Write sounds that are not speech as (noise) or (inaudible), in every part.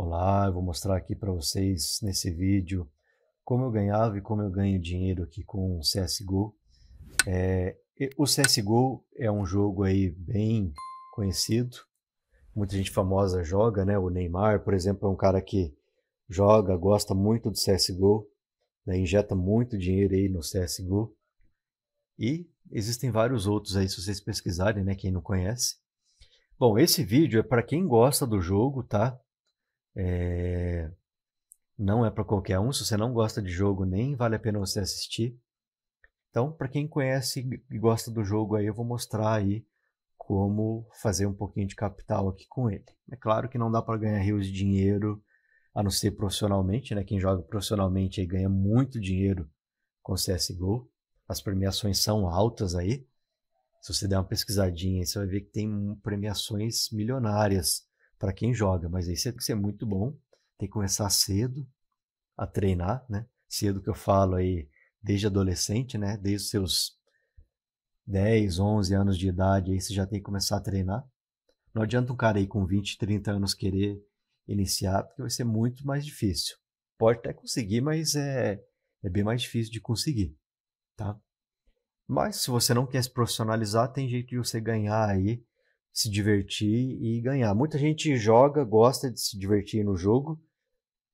Olá, eu vou mostrar aqui para vocês nesse vídeo como eu ganhava e como eu ganho dinheiro aqui com o CSGO. É, o CSGO é um jogo aí bem conhecido, muita gente famosa joga, né? O Neymar, por exemplo, é um cara que joga, gosta muito do CSGO, né? injeta muito dinheiro aí no CSGO. E existem vários outros aí, se vocês pesquisarem, né? Quem não conhece. Bom, esse vídeo é para quem gosta do jogo, tá? É... Não é para qualquer um. Se você não gosta de jogo, nem vale a pena você assistir. Então, para quem conhece e gosta do jogo, aí eu vou mostrar aí como fazer um pouquinho de capital aqui com ele. É claro que não dá para ganhar rios de dinheiro, a não ser profissionalmente, né? Quem joga profissionalmente aí ganha muito dinheiro com CSGO. As premiações são altas aí. Se você der uma pesquisadinha, você vai ver que tem premiações milionárias para quem joga, mas aí você tem que é, ser é muito bom, tem que começar cedo a treinar, né? Cedo que eu falo aí, desde adolescente, né? Desde os seus 10, 11 anos de idade, aí você já tem que começar a treinar. Não adianta um cara aí com 20, 30 anos querer iniciar, porque vai ser muito mais difícil. Pode até conseguir, mas é, é bem mais difícil de conseguir, tá? Mas se você não quer se profissionalizar, tem jeito de você ganhar aí se divertir e ganhar. Muita gente joga, gosta de se divertir no jogo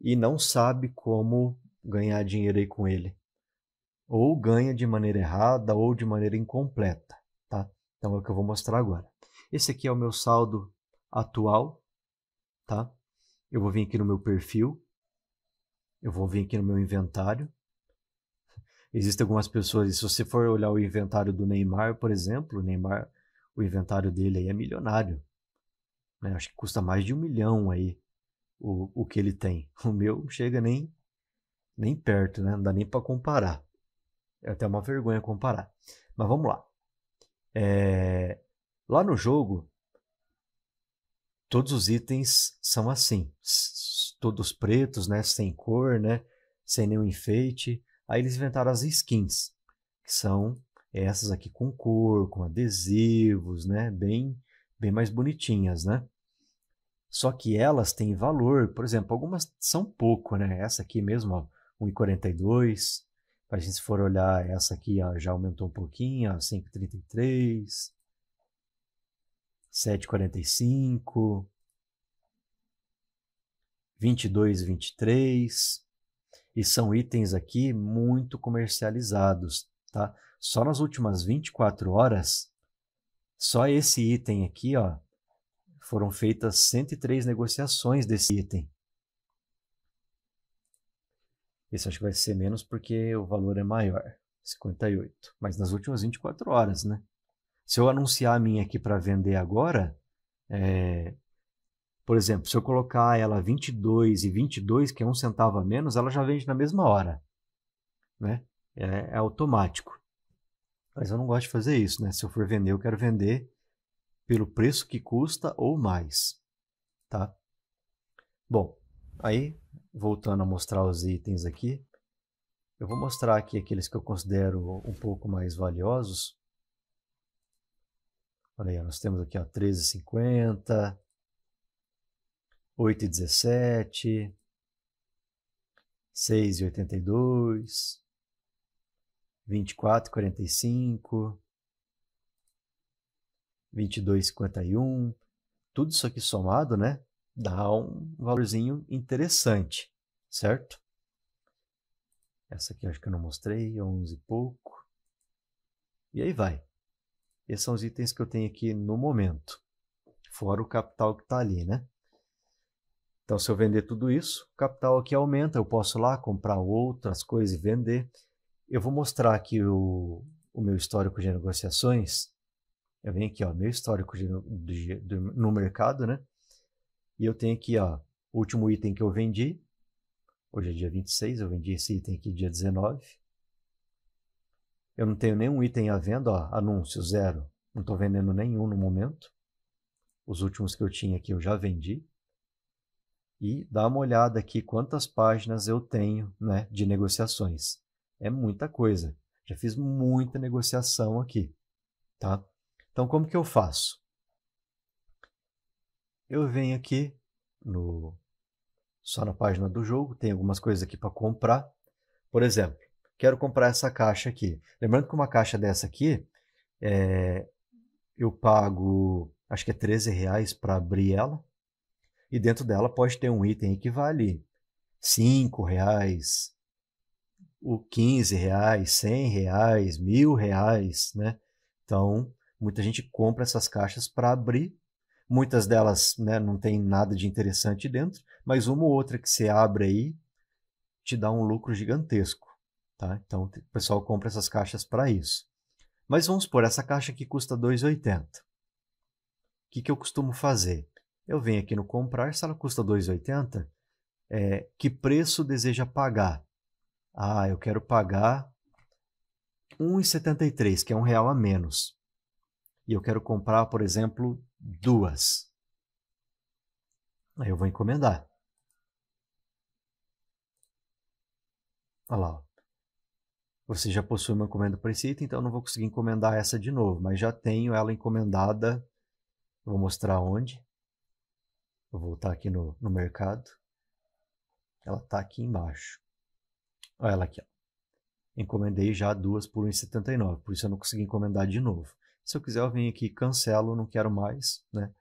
e não sabe como ganhar dinheiro aí com ele. Ou ganha de maneira errada ou de maneira incompleta, tá? Então é o que eu vou mostrar agora. Esse aqui é o meu saldo atual, tá? Eu vou vir aqui no meu perfil, eu vou vir aqui no meu inventário. Existem algumas pessoas, se você for olhar o inventário do Neymar, por exemplo, o Neymar o inventário dele aí é milionário. Né? Acho que custa mais de um milhão aí o, o que ele tem. (laughs) O meu chega nem, nem perto, né? Não dá nem para comparar. É até uma vergonha comparar. Mas vamos lá. É... Lá no jogo, todos os itens são assim. Todos pretos, né? Sem cor, né? Sem nenhum enfeite. Aí eles inventaram as skins, que são essas aqui com cor, com adesivos, né? Bem, bem mais bonitinhas, né? Só que elas têm valor, por exemplo, algumas são pouco, né? Essa aqui mesmo, ó, 1,42. A gente se for olhar essa aqui, ó, já aumentou um pouquinho, ó, 5,33, 7,45, 22, 23. E são itens aqui muito comercializados, tá? Só nas últimas 24 horas, só esse item aqui, ó, foram feitas 103 negociações desse item. Esse acho que vai ser menos porque o valor é maior, 58. Mas nas últimas 24 horas, né? Se eu anunciar a minha aqui para vender agora, é... por exemplo, se eu colocar ela 22 e 22, que é um centavo a menos, ela já vende na mesma hora, né? É, é automático. Mas eu não gosto de fazer isso, né? Se eu for vender, eu quero vender pelo preço que custa ou mais, tá? Bom, aí voltando a mostrar os itens aqui, eu vou mostrar aqui aqueles que eu considero um pouco mais valiosos. Olha aí, nós temos aqui a 13,50, 8,17, 6,82, 24, 45, 22, 51. Tudo isso aqui somado, né? Dá um valorzinho interessante, certo? Essa aqui acho que eu não mostrei, 11 e pouco. E aí vai. Esses são os itens que eu tenho aqui no momento. Fora o capital que está ali, né? Então, se eu vender tudo isso, o capital aqui aumenta. Eu posso lá comprar outras coisas e vender. Eu vou mostrar aqui o, o meu histórico de negociações. Eu venho aqui, ó, meu histórico de, de, de, no mercado, né? E eu tenho aqui, ó, o último item que eu vendi. Hoje é dia 26, eu vendi esse item aqui dia 19. Eu não tenho nenhum item à venda, ó, anúncio zero. Não estou vendendo nenhum no momento. Os últimos que eu tinha aqui eu já vendi. E dá uma olhada aqui quantas páginas eu tenho né, de negociações é muita coisa. Já fiz muita negociação aqui, tá? Então, como que eu faço? Eu venho aqui no só na página do jogo, tem algumas coisas aqui para comprar. Por exemplo, quero comprar essa caixa aqui. Lembrando que uma caixa dessa aqui, é, eu pago, acho que é 13 reais para abrir ela. E dentro dela pode ter um item que vale 5 reais, o 15 reais, 100 reais, mil reais, né? Então, muita gente compra essas caixas para abrir. Muitas delas né, não tem nada de interessante dentro, mas uma ou outra que você abre aí te dá um lucro gigantesco. Tá? Então, o pessoal compra essas caixas para isso. Mas vamos supor, essa caixa aqui custa 2,80. O que, que eu costumo fazer? Eu venho aqui no comprar, se ela custa 2,80, é, que preço deseja pagar? Ah, eu quero pagar 1,73, que é um real a menos. E eu quero comprar, por exemplo, duas. Aí eu vou encomendar. Olha lá. Você já possui uma encomenda para esse item, então eu não vou conseguir encomendar essa de novo, mas já tenho ela encomendada. vou mostrar onde. Vou voltar aqui no, no mercado. Ela está aqui embaixo. Olha ela aqui. Ó. Encomendei já duas por 1,79, por isso eu não consegui encomendar de novo. Se eu quiser, eu venho aqui, cancelo, não quero mais, né?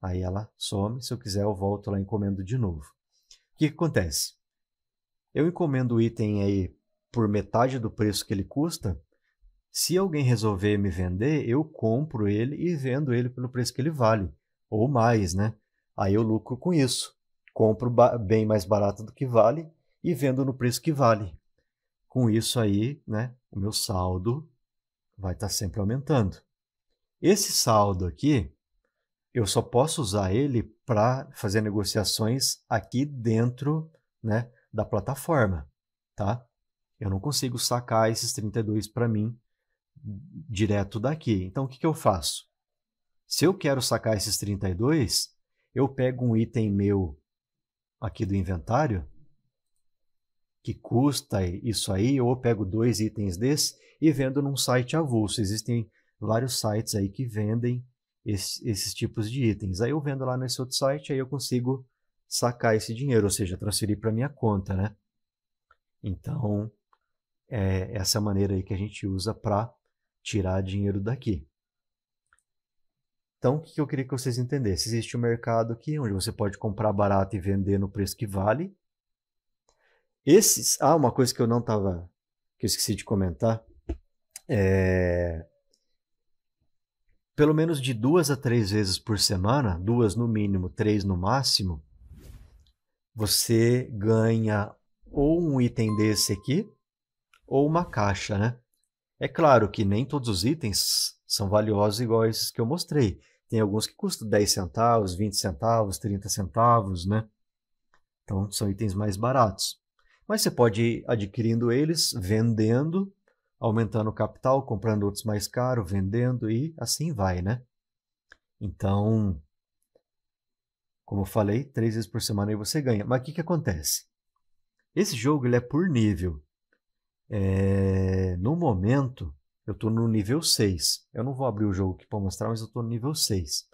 Aí ela some. Se eu quiser, eu volto lá e encomendo de novo. O que, que acontece? Eu encomendo o item aí por metade do preço que ele custa. Se alguém resolver me vender, eu compro ele e vendo ele pelo preço que ele vale, ou mais, né? Aí eu lucro com isso. Compro bem mais barato do que vale e vendo no preço que vale. Com isso aí, né, o meu saldo vai estar tá sempre aumentando. Esse saldo aqui, eu só posso usar ele para fazer negociações aqui dentro né, da plataforma, tá? Eu não consigo sacar esses 32 para mim direto daqui. Então, o que, que eu faço? Se eu quero sacar esses 32, eu pego um item meu aqui do inventário que custa isso aí, ou pego dois itens desses e vendo num site avulso. Existem vários sites aí que vendem esse, esses tipos de itens. Aí eu vendo lá nesse outro site, aí eu consigo sacar esse dinheiro, ou seja, transferir para minha conta, né? Então, é essa maneira aí que a gente usa para tirar dinheiro daqui. Então, o que eu queria que vocês entendessem? Existe um mercado aqui onde você pode comprar barato e vender no preço que vale, esses. Ah, uma coisa que eu não tava. que eu esqueci de comentar. É. Pelo menos de duas a três vezes por semana, duas no mínimo, três no máximo, você ganha ou um item desse aqui, ou uma caixa, né? É claro que nem todos os itens são valiosos igual esses que eu mostrei. Tem alguns que custam 10 centavos, 20 centavos, 30 centavos, né? Então são itens mais baratos. Mas você pode ir adquirindo eles, vendendo, aumentando o capital, comprando outros mais caros, vendendo e assim vai, né? Então, como eu falei, três vezes por semana aí você ganha. Mas o que, que acontece? Esse jogo ele é por nível. É... No momento, eu estou no nível 6. Eu não vou abrir o jogo aqui para mostrar, mas eu estou no nível 6.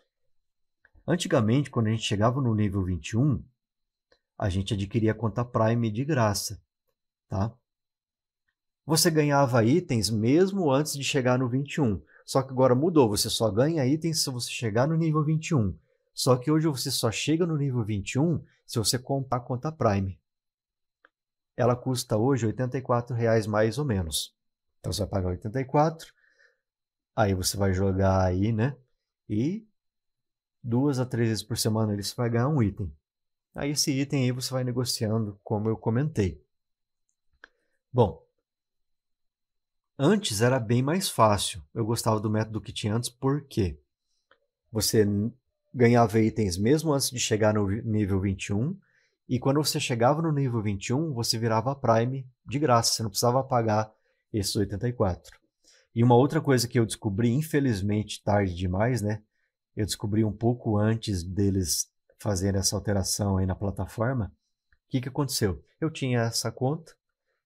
Antigamente, quando a gente chegava no nível 21, a gente adquiria a conta Prime de graça, tá? Você ganhava itens mesmo antes de chegar no 21. Só que agora mudou, você só ganha itens se você chegar no nível 21. Só que hoje você só chega no nível 21 se você comprar a conta Prime. Ela custa hoje R$ 84,00 mais ou menos. Então você vai pagar 84, aí você vai jogar aí, né? E duas a três vezes por semana você vai ganhar um item. Aí esse item aí você vai negociando, como eu comentei. Bom, antes era bem mais fácil. Eu gostava do método que tinha antes, porque você ganhava itens mesmo antes de chegar no nível 21, e quando você chegava no nível 21, você virava Prime de graça, você não precisava pagar esses 84. E uma outra coisa que eu descobri, infelizmente, tarde demais, né? Eu descobri um pouco antes deles Fazendo essa alteração aí na plataforma, o que, que aconteceu? Eu tinha essa conta,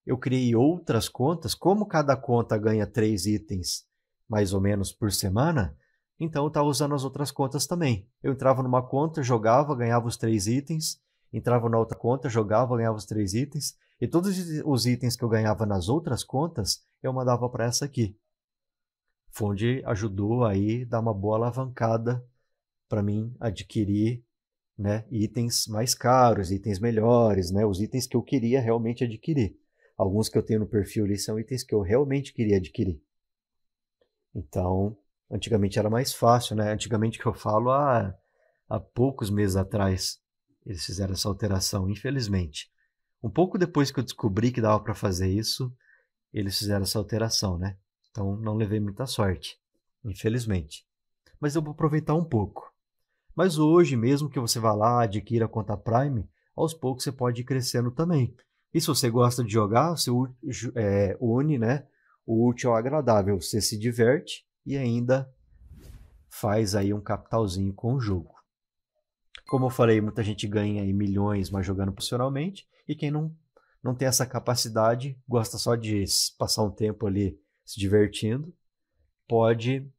eu criei outras contas, como cada conta ganha três itens mais ou menos por semana, então eu estava usando as outras contas também. Eu entrava numa conta, jogava, ganhava os três itens, entrava na outra conta, jogava, ganhava os três itens, e todos os itens que eu ganhava nas outras contas, eu mandava para essa aqui. Fonde ajudou aí dar uma boa alavancada para mim adquirir né, itens mais caros, itens melhores, né, os itens que eu queria realmente adquirir. Alguns que eu tenho no perfil ali são itens que eu realmente queria adquirir. Então, antigamente era mais fácil, né? Antigamente que eu falo há, ah, há poucos meses atrás, eles fizeram essa alteração, infelizmente. Um pouco depois que eu descobri que dava para fazer isso, eles fizeram essa alteração, né? Então não levei muita sorte, infelizmente. Mas eu vou aproveitar um pouco. Mas hoje, mesmo que você vá lá, adquira a conta Prime, aos poucos você pode ir crescendo também. E se você gosta de jogar, você é, une né, o útil ao agradável. Você se diverte e ainda faz aí um capitalzinho com o jogo. Como eu falei, muita gente ganha aí milhões, mas jogando profissionalmente. E quem não, não tem essa capacidade, gosta só de passar um tempo ali se divertindo, pode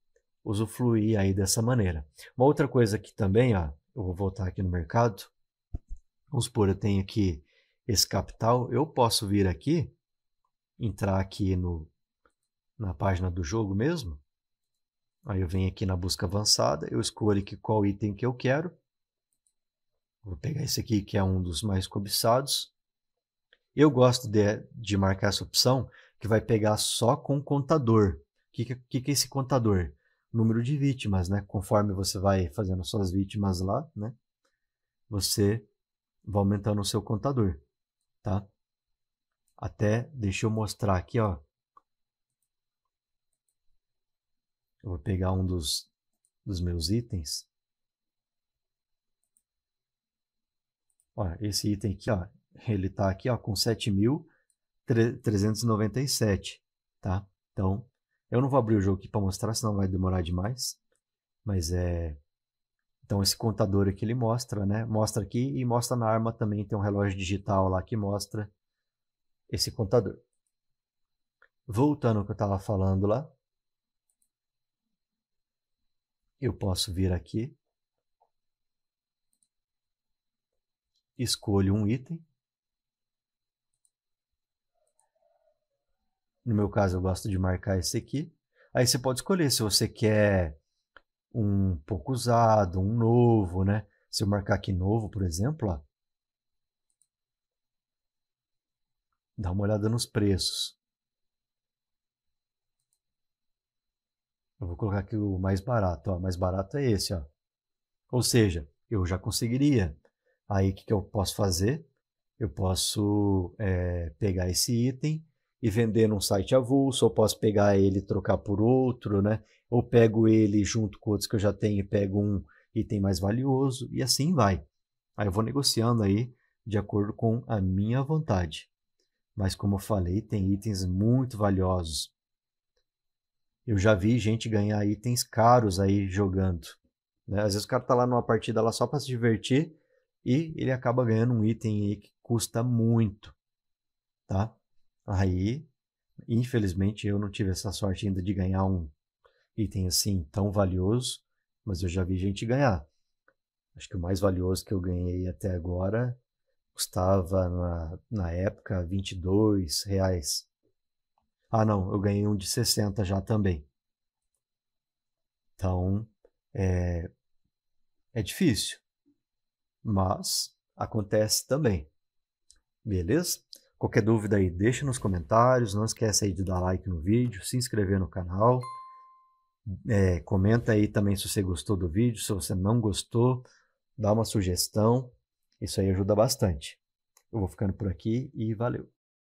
usufruir aí dessa maneira. Uma outra coisa que também, ó, eu vou voltar aqui no mercado, vamos supor, eu tenho aqui esse capital, eu posso vir aqui, entrar aqui no, na página do jogo mesmo, aí eu venho aqui na busca avançada, eu escolho aqui qual item que eu quero, vou pegar esse aqui que é um dos mais cobiçados, eu gosto de, de marcar essa opção que vai pegar só com contador. O que, que, que é esse contador? número de vítimas, né? Conforme você vai fazendo suas vítimas lá, né? Você vai aumentando o seu contador, tá? Até, deixa eu mostrar aqui, ó. Eu vou pegar um dos, dos meus itens. Olha esse item aqui, ó, ele tá aqui, ó, com 7.397, tá? Então, eu não vou abrir o jogo aqui para mostrar, senão vai demorar demais. Mas é. Então esse contador aqui ele mostra, né? Mostra aqui e mostra na arma também. Tem um relógio digital lá que mostra esse contador. Voltando ao que eu estava falando lá. Eu posso vir aqui. Escolho um item. No meu caso, eu gosto de marcar esse aqui. Aí você pode escolher se você quer um pouco usado, um novo, né? Se eu marcar aqui novo, por exemplo, ó, dá uma olhada nos preços. Eu vou colocar aqui o mais barato, ó, mais barato é esse, ó. Ou seja, eu já conseguiria. Aí o que, que eu posso fazer? Eu posso é, pegar esse item e vender num site avulso, ou posso pegar ele e trocar por outro, né? Ou pego ele junto com outros que eu já tenho e pego um item mais valioso, e assim vai. Aí eu vou negociando aí de acordo com a minha vontade. Mas como eu falei, tem itens muito valiosos. Eu já vi gente ganhar itens caros aí jogando. Né? Às vezes o cara tá lá numa partida lá só para se divertir e ele acaba ganhando um item aí que custa muito, tá? Aí, infelizmente, eu não tive essa sorte ainda de ganhar um item assim tão valioso, mas eu já vi gente ganhar. Acho que o mais valioso que eu ganhei até agora custava na, na época 22 reais. Ah, não, eu ganhei um de 60 já também. Então, é, é difícil, mas acontece também. Beleza? Qualquer dúvida aí, deixa nos comentários. Não esquece aí de dar like no vídeo, se inscrever no canal. É, comenta aí também se você gostou do vídeo, se você não gostou, dá uma sugestão. Isso aí ajuda bastante. Eu vou ficando por aqui e valeu!